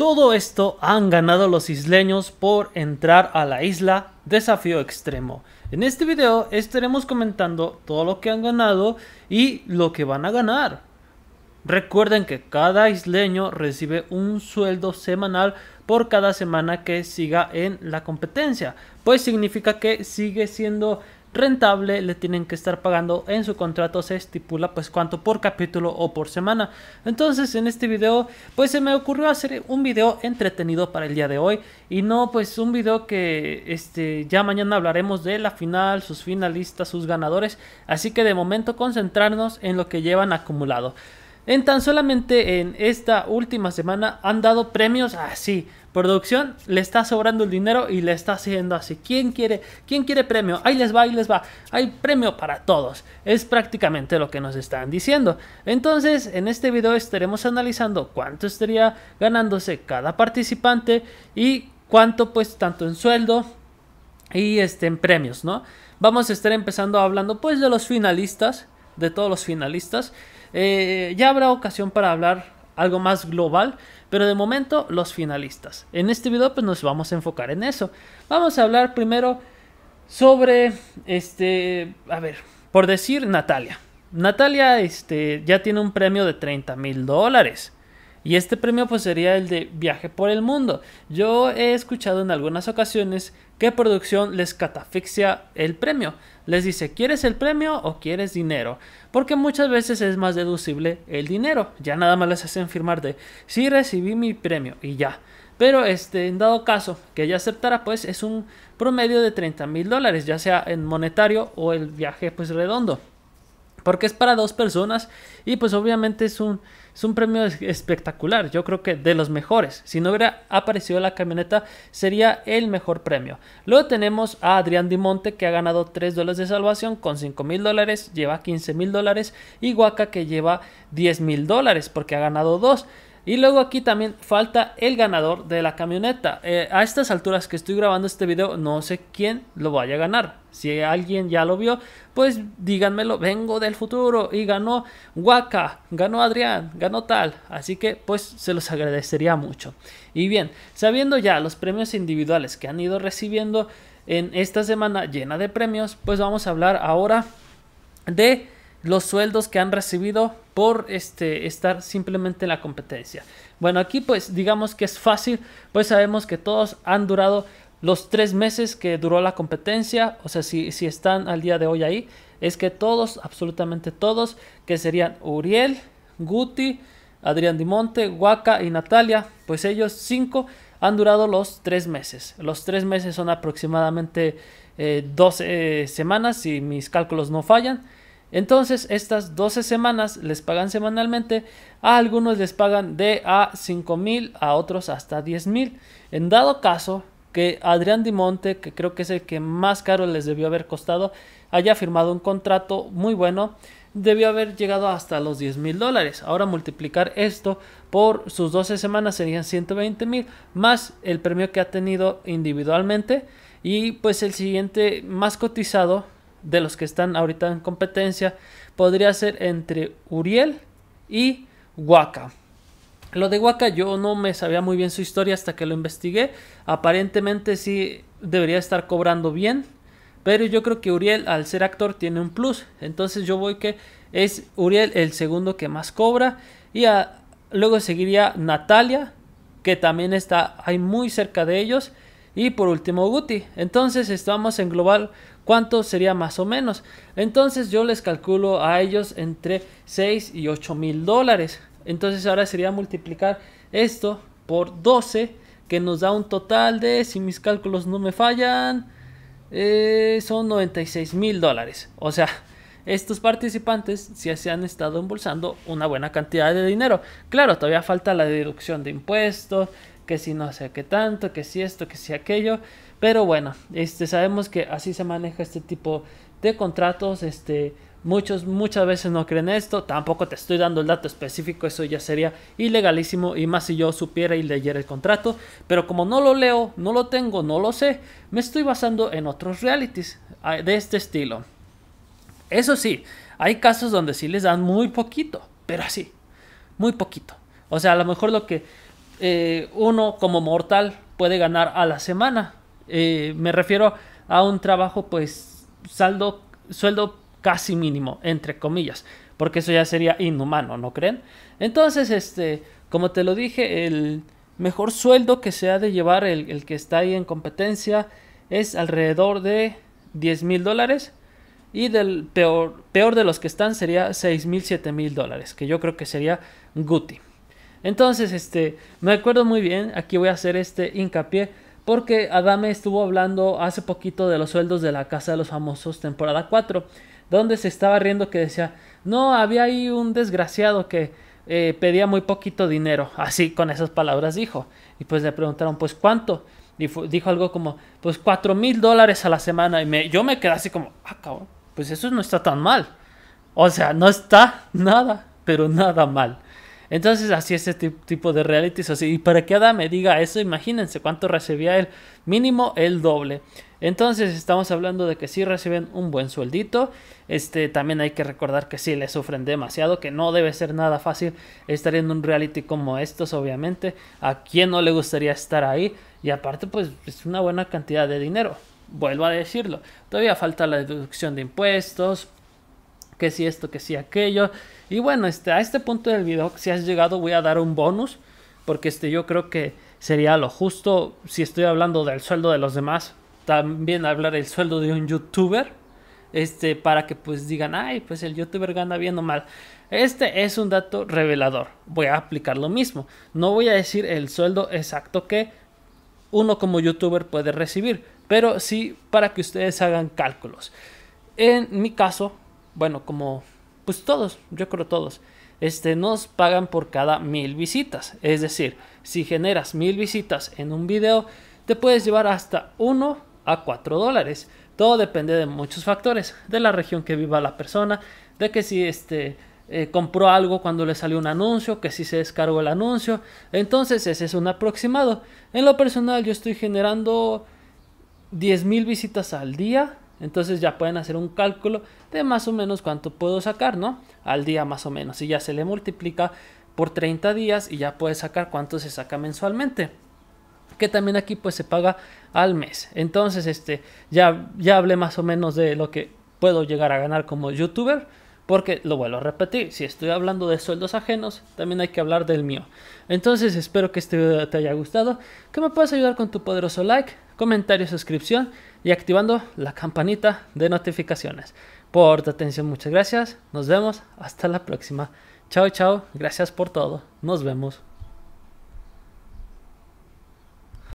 Todo esto han ganado los isleños por entrar a la isla Desafío Extremo. En este video estaremos comentando todo lo que han ganado y lo que van a ganar. Recuerden que cada isleño recibe un sueldo semanal por cada semana que siga en la competencia, pues significa que sigue siendo rentable le tienen que estar pagando en su contrato se estipula pues cuánto por capítulo o por semana entonces en este video pues se me ocurrió hacer un video entretenido para el día de hoy y no pues un video que este ya mañana hablaremos de la final sus finalistas sus ganadores así que de momento concentrarnos en lo que llevan acumulado en tan solamente en esta última semana han dado premios así. Ah, producción le está sobrando el dinero y le está haciendo así. ¿Quién quiere, ¿Quién quiere premio? Ahí les va, ahí les va. Hay premio para todos. Es prácticamente lo que nos están diciendo. Entonces, en este video estaremos analizando cuánto estaría ganándose cada participante y cuánto pues tanto en sueldo y este, en premios, ¿no? Vamos a estar empezando hablando pues de los finalistas, de todos los finalistas. Eh, ya habrá ocasión para hablar algo más global, pero de momento los finalistas. En este video pues nos vamos a enfocar en eso. Vamos a hablar primero sobre, este, a ver, por decir Natalia. Natalia este, ya tiene un premio de 30 mil dólares. Y este premio pues sería el de viaje por el mundo. Yo he escuchado en algunas ocasiones que producción les catafixia el premio. Les dice, ¿quieres el premio o quieres dinero? Porque muchas veces es más deducible el dinero. Ya nada más les hacen firmar de, sí recibí mi premio y ya. Pero este, en dado caso que ella aceptara, pues es un promedio de 30 mil dólares, ya sea en monetario o el viaje pues redondo. Porque es para dos personas y pues obviamente es un es un premio espectacular, yo creo que de los mejores. Si no hubiera aparecido la camioneta, sería el mejor premio. Luego tenemos a Adrián Dimonte que ha ganado 3 dólares de salvación con 5 mil dólares, lleva 15 mil dólares y Waka que lleva 10 mil dólares porque ha ganado 2. Y luego aquí también falta el ganador de la camioneta. Eh, a estas alturas que estoy grabando este video no sé quién lo vaya a ganar. Si alguien ya lo vio, pues díganmelo, vengo del futuro y ganó Waka, ganó Adrián, ganó tal. Así que pues se los agradecería mucho. Y bien, sabiendo ya los premios individuales que han ido recibiendo en esta semana llena de premios, pues vamos a hablar ahora de los sueldos que han recibido por este, estar simplemente en la competencia. Bueno, aquí pues digamos que es fácil, pues sabemos que todos han durado los tres meses que duró la competencia, o sea, si, están al día de hoy ahí, es que todos, absolutamente todos, que serían Uriel, Guti, Adrián Dimonte, Huaca y Natalia, pues ellos cinco han durado los tres meses. Los tres meses son aproximadamente eh, 12 eh, semanas, si mis cálculos no fallan. Entonces, estas 12 semanas les pagan semanalmente, a algunos les pagan de a 5 mil, a otros hasta 10 mil. En dado caso que Adrián Dimonte, que creo que es el que más caro les debió haber costado, haya firmado un contrato muy bueno, debió haber llegado hasta los 10 mil dólares. Ahora multiplicar esto por sus 12 semanas serían 120 mil, más el premio que ha tenido individualmente. Y pues el siguiente más cotizado de los que están ahorita en competencia podría ser entre Uriel y Waka. Lo de Waka yo no me sabía muy bien su historia hasta que lo investigué. Aparentemente sí debería estar cobrando bien. Pero yo creo que Uriel al ser actor tiene un plus. Entonces yo voy que es Uriel el segundo que más cobra. Y luego seguiría Natalia, que también está ahí muy cerca de ellos y por último Guti. Entonces estamos en global cuánto sería más o menos. Entonces yo les calculo a ellos entre 6 y 8 mil dólares. Entonces ahora sería multiplicar esto por 12 que nos da un total de, si mis cálculos no me fallan, eh, son 96 mil dólares. O sea, estos participantes si se han estado embolsando una buena cantidad de dinero. Claro, todavía falta la deducción de impuestos, que si no sé qué tanto, que si esto, que si aquello. Pero bueno, este, sabemos que así se maneja este tipo de contratos. Este, muchos, muchas veces no creen esto. Tampoco te estoy dando el dato específico, eso ya sería ilegalísimo. Y más si yo supiera y leyera el contrato. Pero como no lo leo, no lo tengo, no lo sé, me estoy basando en otros realities ah, de este estilo. Eso sí, hay casos donde sí les dan muy poquito, pero así, muy poquito. O sea, a lo mejor lo que eh, uno como mortal puede ganar a la semana. Eh, me refiero a un trabajo pues saldo, sueldo casi mínimo, entre comillas, porque eso ya sería inhumano, ¿no creen? Entonces, este, como te lo dije, el mejor sueldo que se ha de llevar el, que está ahí en competencia es alrededor de 10 mil dólares y del peor, peor de los que están sería 6 mil, 7 mil dólares, que yo creo que sería Guti. Entonces, este, me acuerdo muy bien, aquí voy a hacer este hincapié, porque Adame estuvo hablando hace poquito de los sueldos de la Casa de los Famosos, temporada 4, donde se estaba riendo que decía, no, había ahí un desgraciado que eh, pedía muy poquito dinero, así con esas palabras dijo, y pues le preguntaron, pues cuánto, y dijo algo como, pues cuatro mil dólares a la semana, y me, yo me quedé así como, ah, cabrón, pues eso no está tan mal, o sea, no está nada, pero nada mal. Entonces, así es este tipo de realities. Así. Y para que Adam me diga eso, imagínense cuánto recibía él. Mínimo el doble. Entonces, estamos hablando de que sí reciben un buen sueldito. Este, también hay que recordar que sí le sufren demasiado, que no debe ser nada fácil estar en un reality como estos, obviamente. ¿A quién no le gustaría estar ahí? Y aparte, pues es una buena cantidad de dinero. Vuelvo a decirlo. Todavía falta la deducción de impuestos que si esto, que si aquello. Y bueno, este, a este punto del video, si has llegado, voy a dar un bonus, porque este, yo creo que sería lo justo, si estoy hablando del sueldo de los demás, también hablar el sueldo de un youtuber, este, para que pues digan, ay, pues el youtuber gana bien o mal. Este es un dato revelador. Voy a aplicar lo mismo. No voy a decir el sueldo exacto que uno como youtuber puede recibir, pero sí para que ustedes hagan cálculos. En mi caso, bueno, como pues todos, yo creo todos, este, nos pagan por cada mil visitas. Es decir, si generas mil visitas en un video, te puedes llevar hasta 1 a 4 dólares. Todo depende de muchos factores, de la región que viva la persona, de que si este, eh, compró algo cuando le salió un anuncio, que si se descargó el anuncio. Entonces ese es un aproximado. En lo personal yo estoy generando mil visitas al día entonces ya pueden hacer un cálculo de más o menos cuánto puedo sacar, ¿no? Al día más o menos. Y ya se le multiplica por 30 días y ya puede sacar cuánto se saca mensualmente que también aquí pues se paga al mes. Entonces, este, ya, ya hablé más o menos de lo que puedo llegar a ganar como youtuber. Porque lo vuelvo a repetir, si estoy hablando de sueldos ajenos, también hay que hablar del mío. Entonces espero que este video te haya gustado, que me puedas ayudar con tu poderoso like, comentario, suscripción y activando la campanita de notificaciones. Por tu atención, muchas gracias, nos vemos, hasta la próxima. Chao, chao, gracias por todo, nos vemos.